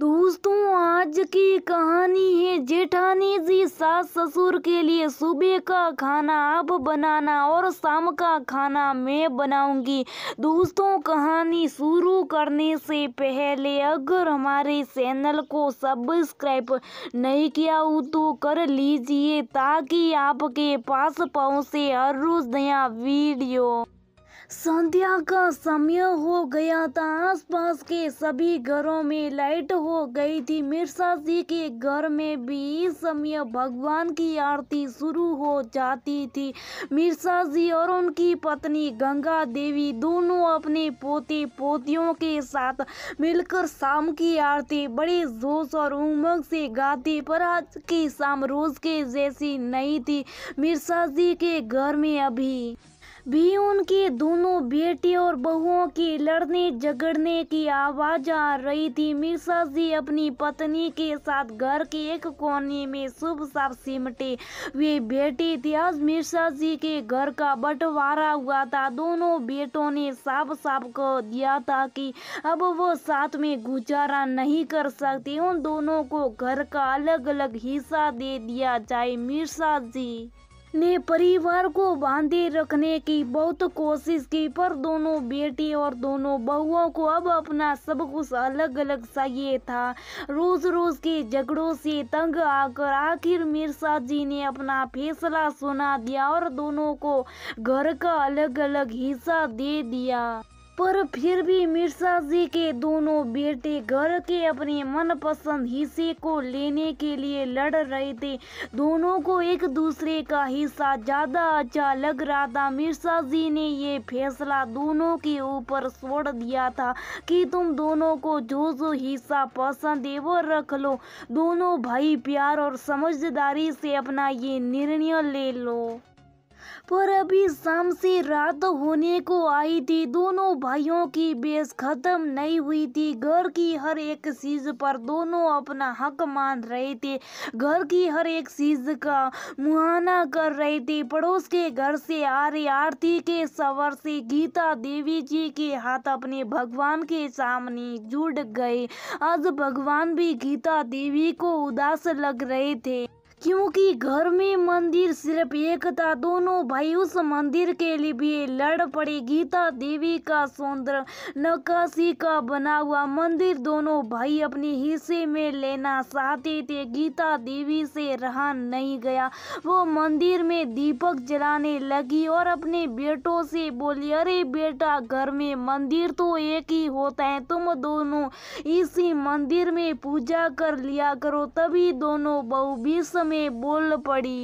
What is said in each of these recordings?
दोस्तों आज की कहानी है जेठानी जी सास ससुर के लिए सुबह का खाना आप बनाना और शाम का खाना मैं बनाऊंगी दोस्तों कहानी शुरू करने से पहले अगर हमारे चैनल को सब्सक्राइब नहीं किया हो तो कर लीजिए ताकि आपके पास पहुँचे हर रोज़ नया वीडियो संध्या का समय हो गया था आसपास के सभी घरों में लाइट हो गई थी मिर्सा जी के घर में भी इस समय भगवान की आरती शुरू हो जाती थी मिर्सा जी और उनकी पत्नी गंगा देवी दोनों अपने पोते पोतियों के साथ मिलकर शाम की आरती बड़े जोश और उमंग से गाती पर आज की शाम रोज के जैसी नहीं थी मिर्सा जी के घर में अभी भी उनकी दोनों बेटे और बहुओं की लड़ने झगड़ने की आवाज़ आ रही थी मिर्सा जी अपनी पत्नी के साथ घर के एक कोने में शुभ साफ सिमटे वे बेटे थे आज मिर्सा जी के घर का बंटवारा हुआ था दोनों बेटों ने साफ साफ कह दिया था कि अब वो साथ में गुजारा नहीं कर सकते उन दोनों को घर का अलग अलग हिस्सा दे दिया जाए मिर्सा जी ने परिवार को बांधे रखने की बहुत कोशिश की पर दोनों बेटी और दोनों बहुओं को अब अपना सब कुछ अलग अलग चाहिए था रोज रोज के झगड़ों से तंग आकर आखिर मिर्सा जी ने अपना फैसला सुना दिया और दोनों को घर का अलग अलग हिस्सा दे दिया पर फिर भी मिर्सा जी के दोनों बेटे घर के अपने मनपसंद हिस्से को लेने के लिए लड़ रहे थे दोनों को एक दूसरे का हिस्सा ज़्यादा अच्छा लग रहा था मिर्सा जी ने ये फैसला दोनों के ऊपर छोड़ दिया था कि तुम दोनों को जो जो हिस्सा पसंद है वो रख लो दोनों भाई प्यार और समझदारी से अपना ये निर्णय ले लो पर अभी शाम से रात होने को आई थी दोनों भाइयों की बेस खत्म नहीं हुई थी घर की हर एक चीज पर दोनों अपना हक मान रहे थे घर की हर एक चीज का मुहाना कर रहे थे पड़ोस के घर से आ रही आरती के सवर से गीता देवी जी के हाथ अपने भगवान के सामने जुड़ गए आज भगवान भी गीता देवी को उदास लग रहे थे क्योंकि घर में मंदिर सिर्फ एक था दोनों भाई उस मंदिर के लिए भी लड़ पड़े गीता देवी का सौंदर्य नकाशी का बना हुआ मंदिर दोनों भाई अपने हिस्से में लेना चाहते थे गीता देवी से रहा नहीं गया वो मंदिर में दीपक जलाने लगी और अपने बेटों से बोली अरे बेटा घर में मंदिर तो एक ही होता है तुम दोनों इसी मंदिर में पूजा कर लिया करो तभी दोनों बहु भी समय में बोल पड़ी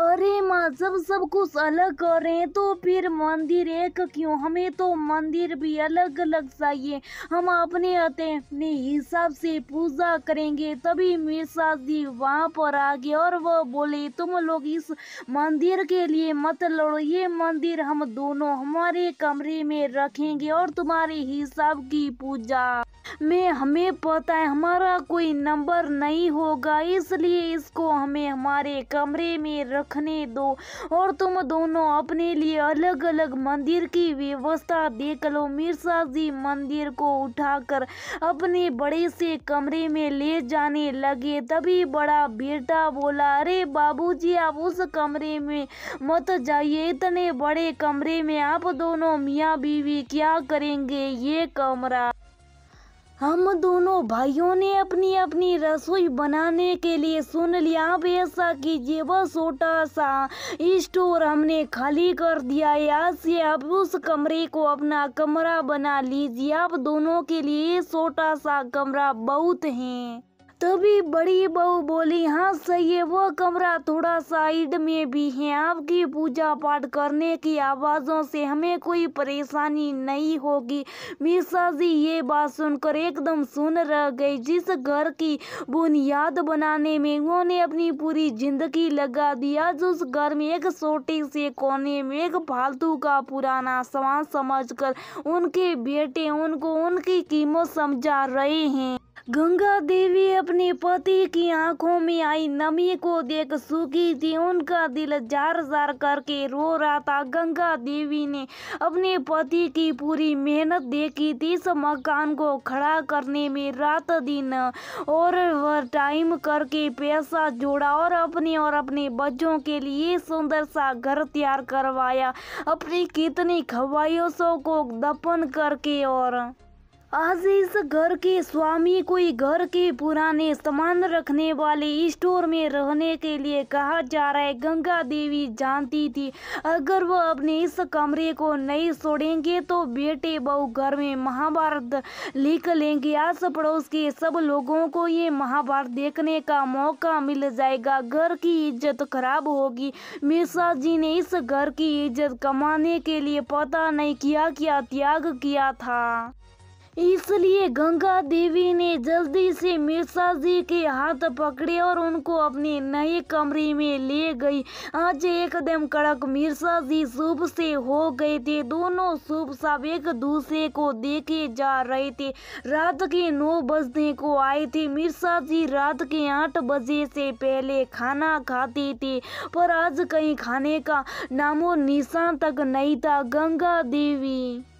अरे माँ जब सब कुछ अलग हैं तो फिर मंदिर एक क्यों हमें तो मंदिर भी अलग अलग चाहिए हम अपने अपने हिसाब से पूजा करेंगे तभी मिश्रा जी वहाँ पर आ गए और वह बोले तुम लोग इस मंदिर के लिए मत लड़ो ये मंदिर हम दोनों हमारे कमरे में रखेंगे और तुम्हारे हिसाब की पूजा में हमें पता है हमारा कोई नंबर नहीं होगा इसलिए इसको हमें हमारे कमरे में रखने दो और तुम दोनों अपने लिए अलग अलग मंदिर की व्यवस्था देख लो मिर्सा जी मंदिर को उठाकर अपने बड़े से कमरे में ले जाने लगे तभी बड़ा बेटा बोला अरे बाबूजी आप उस कमरे में मत जाइए इतने बड़े कमरे में आप दोनों मियाँ बीवी क्या करेंगे ये कमरा हम दोनों भाइयों ने अपनी अपनी रसोई बनाने के लिए सुन लिया आप ऐसा कीजिए वह छोटा सा स्टोर हमने खाली कर दिया यहाँ से आप उस कमरे को अपना कमरा बना लीजिए आप दोनों के लिए छोटा सा कमरा बहुत है तभी बड़ी बहू बोली हाँ सही है वो कमरा थोड़ा साइड में भी है आपकी पूजा पाठ करने की आवाज़ों से हमें कोई परेशानी नहीं होगी मीसा जी ये बात सुनकर एकदम सुन रह गई जिस घर की बुनियाद बनाने में उन्होंने अपनी पूरी जिंदगी लगा दिया उस घर में एक छोटे से कोने में एक फालतू का पुराना सामान समझकर उनके बेटे उनको उनकी कीमत समझा रहे हैं गंगा देवी अपने पति की आंखों में आई नमी को देख सूखी थी उनका दिल जार जार करके रो रहा था गंगा देवी ने अपने पति की पूरी मेहनत देखी थी इस मकान को खड़ा करने में रात दिन और वह टाइम करके पैसा जोड़ा और अपने और अपने बच्चों के लिए सुंदर सा घर तैयार करवाया अपनी कितनी खवाइशों को दफन करके और आज इस घर के स्वामी कोई घर के पुराने सामान रखने वाले स्टोर में रहने के लिए कहा जा रहा है गंगा देवी जानती थी अगर वह अपने इस कमरे को नहीं छोड़ेंगे तो बेटे बहू घर में महाभारत लिख लेंगे आस पड़ोस के सब लोगों को ये महाभारत देखने का मौका मिल जाएगा घर की इज्जत खराब होगी मिर्सा जी ने इस घर की इज्जत कमाने के लिए पता नहीं किया क्या त्याग किया था इसलिए गंगा देवी ने जल्दी से मिर्सा जी के हाथ पकड़े और उनको अपने नए कमरे में ले गई आज एकदम कड़क मिर्सा जी सुबह से हो गए थे दोनों सुबह साहब एक दूसरे को देखे जा रहे थे रात के नौ बजने को आए थे मिर्सा जी रात के आठ बजे से पहले खाना खाते थे पर आज कहीं खाने का नामो निशान तक नहीं था गंगा देवी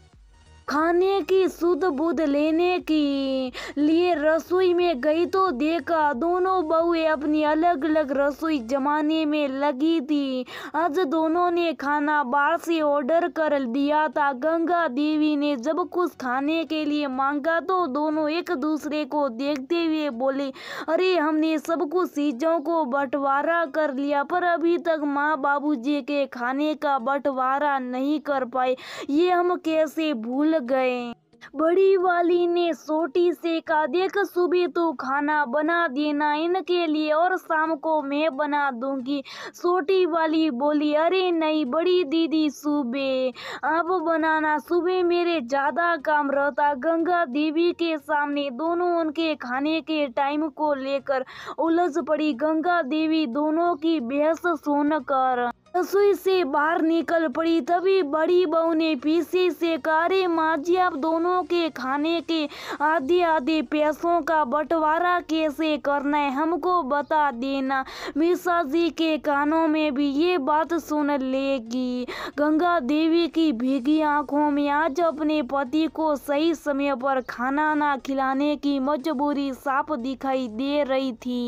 खाने की शुद्ध बुद्ध लेने की लिए रसोई में गई तो देखा दोनों बहुएं अपनी अलग अलग रसोई जमाने में लगी थी आज दोनों ने खाना बाहर से ऑर्डर कर दिया था गंगा देवी ने जब कुछ खाने के लिए मांगा तो दोनों एक दूसरे को देखते हुए बोले अरे हमने सब कुछ चीज़ों को बंटवारा कर लिया पर अभी तक माँ बाबू के खाने का बंटवारा नहीं कर पाए ये हम कैसे भूल लग गए बड़ी वाली ने सोटी से कहा देख सुबह तो खाना बना देना इनके लिए और शाम को मैं बना दूंगी सोटी वाली बोली अरे नहीं बड़ी दीदी सुबह अब बनाना सुबह मेरे ज़्यादा काम रहता गंगा देवी के सामने दोनों उनके खाने के टाइम को लेकर उलझ पड़ी गंगा देवी दोनों की बेहस सुनकर रसोई से बाहर निकल पड़ी तभी बड़ी बहू ने पीछे से कारे रे माँ जी आप दोनों के खाने के आधे आधे पैसों का बंटवारा कैसे करना है हमको बता देना मिश्रा जी के कानों में भी ये बात सुन लेगी गंगा देवी की भीगी आंखों में आज अपने पति को सही समय पर खाना ना खिलाने की मजबूरी साफ दिखाई दे रही थी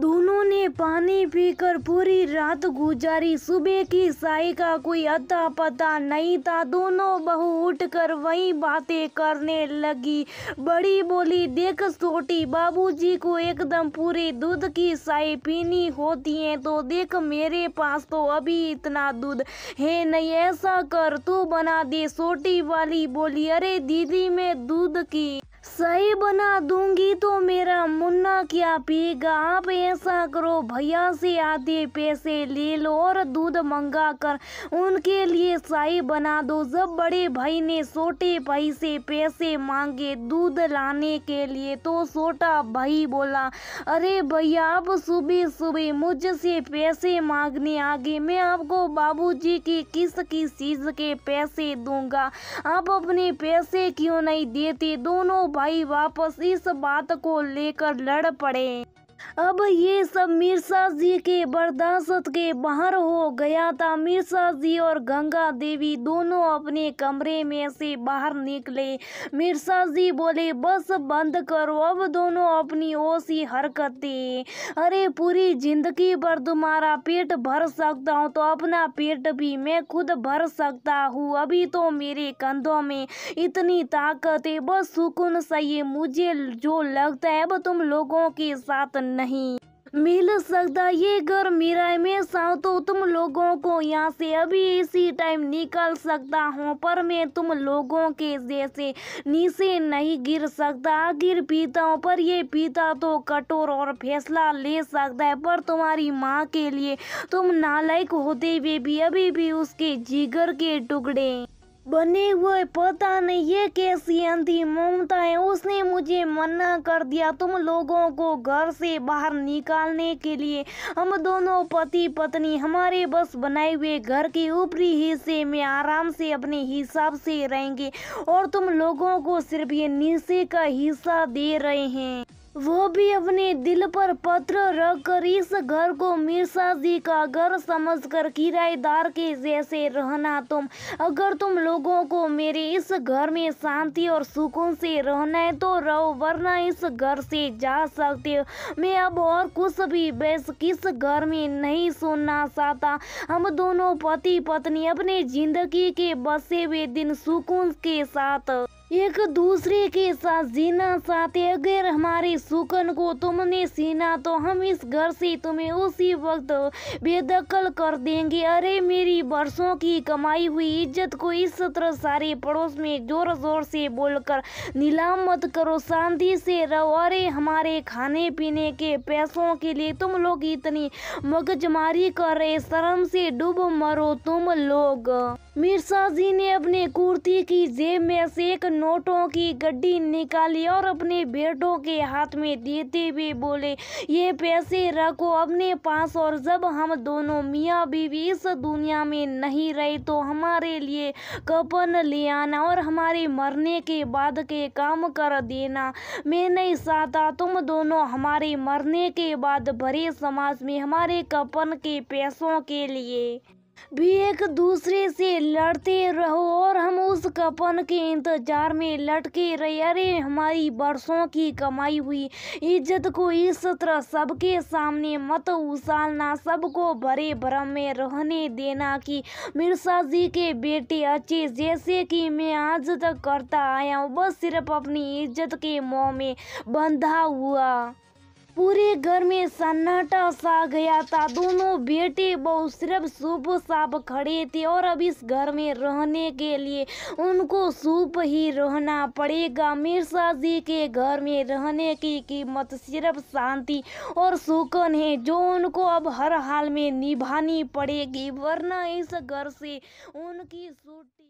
दोनों ने पानी पीकर पूरी रात गुजारी सुबह की साई का कोई अता पता नहीं था दोनों बहु उठकर वही बातें करने लगी बड़ी बोली देख छोटी बाबूजी को एकदम पूरे दूध की साई पीनी होती है तो देख मेरे पास तो अभी इतना दूध है नहीं ऐसा कर तू बना दे छोटी वाली बोली अरे दीदी मैं दूध की सही बना दूंगी तो मेरा मुन्ना क्या पिएगा आप ऐसा करो भैया से आधे पैसे ले लो और दूध मंगा कर उनके लिए सही बना दो जब बड़े भाई ने छोटे भाई से पैसे मांगे दूध लाने के लिए तो छोटा भाई बोला अरे भैया आप सुबह सुबह मुझसे पैसे मांगने आगे मैं आपको बाबूजी की किस किस चीज़ के पैसे दूंगा आप अपने पैसे क्यों नहीं देते दोनों भाई वापस इस बात को लेकर लड़ पड़े अब ये सब मिर्सा जी के बर्दाश्त के बाहर हो गया था मिर्सा जी और गंगा देवी दोनों अपने कमरे में से बाहर निकले मिर्सा जी बोले बस बंद करो अब दोनों अपनी ओसी हरकतें अरे पूरी जिंदगी पर तुम्हारा पेट भर सकता हूँ तो अपना पेट भी मैं खुद भर सकता हूँ अभी तो मेरे कंधों में इतनी ताकत है बस सुकून सही मुझे जो लगता है अब तुम लोगों के साथ नहीं मिल सकता ये घर मेरा हमेशा तो तुम लोगों को यहाँ से अभी इसी टाइम निकल सकता हूँ पर मैं तुम लोगों के जैसे नीचे नहीं गिर सकता आखिर पीता हूँ पर ये पीता तो कठोर और फैसला ले सकता है पर तुम्हारी माँ के लिए तुम नालायक होते हुए भी अभी भी उसके जिगर के टुकड़े बने हुए पता नहीं ये कैसी अंधी ममता है उसने मुझे मना कर दिया तुम लोगों को घर से बाहर निकालने के लिए हम दोनों पति पत्नी हमारे बस बनाए हुए घर के ऊपरी हिस्से में आराम से अपने हिसाब से रहेंगे और तुम लोगों को सिर्फ ये नीचे का हिस्सा दे रहे हैं वो भी अपने दिल पर पत्र रख कर इस घर को मिर्सा जी का घर समझकर किराएदार के जैसे रहना तुम अगर तुम लोगों को मेरे इस घर में शांति और सुकून से रहना है तो रहो वरना इस घर से जा सकते हो मैं अब और कुछ भी बस किस घर में नहीं सुनना चाहता हम दोनों पति पत्नी अपने जिंदगी के बसे हुए दिन सुकून के साथ एक दूसरे के साथ जीना चाहते अगर हमारे सुकन को तुमने सीना तो हम इस घर से तुम्हें उसी वक्त बेदखल कर देंगे अरे मेरी बरसों की कमाई हुई इज्जत को इस तरह सारे पड़ोस में जोर जोर से बोलकर नीलाम मत करो शांति से रहो अरे हमारे खाने पीने के पैसों के लिए तुम लोग इतनी मगजमारी कर रहे शर्म से डूब मरो तुम लोग मिर्सा जी ने अपने कुर्ती की जेब में से एक नोटों की गड्डी निकाली और अपने बेटों के हाथ में देते हुए बोले ये पैसे रखो अपने पास और जब हम दोनों मियाँ बीवी इस दुनिया में नहीं रहे तो हमारे लिए कपन ले आना और हमारे मरने के बाद के काम कर देना मैं नहीं चाहता तुम दोनों हमारे मरने के बाद भरे समाज में हमारे कपन के पैसों के लिए भी एक दूसरे से लड़ते रहो और हम उस कपन के इंतजार में लटके रहे अरे हमारी बरसों की कमाई हुई इज्जत को इस तरह सबके सामने मत उछालना सबको भरे भ्रम में रहने देना कि मिर्सा जी के बेटे अच्छे जैसे कि मैं आज तक करता आया हूँ बस सिर्फ अपनी इज्जत के मोह में बंधा हुआ पूरे घर में सन्नाटा सा गया था दोनों बेटे बहु सिर्फ सूप साप खड़े थे और अब इस घर में रहने के लिए उनको सूप ही रहना पड़ेगा मिर्सा जी के घर में रहने की कीमत सिर्फ शांति और सुकन है जो उनको अब हर हाल में निभानी पड़ेगी वरना इस घर से उनकी सूट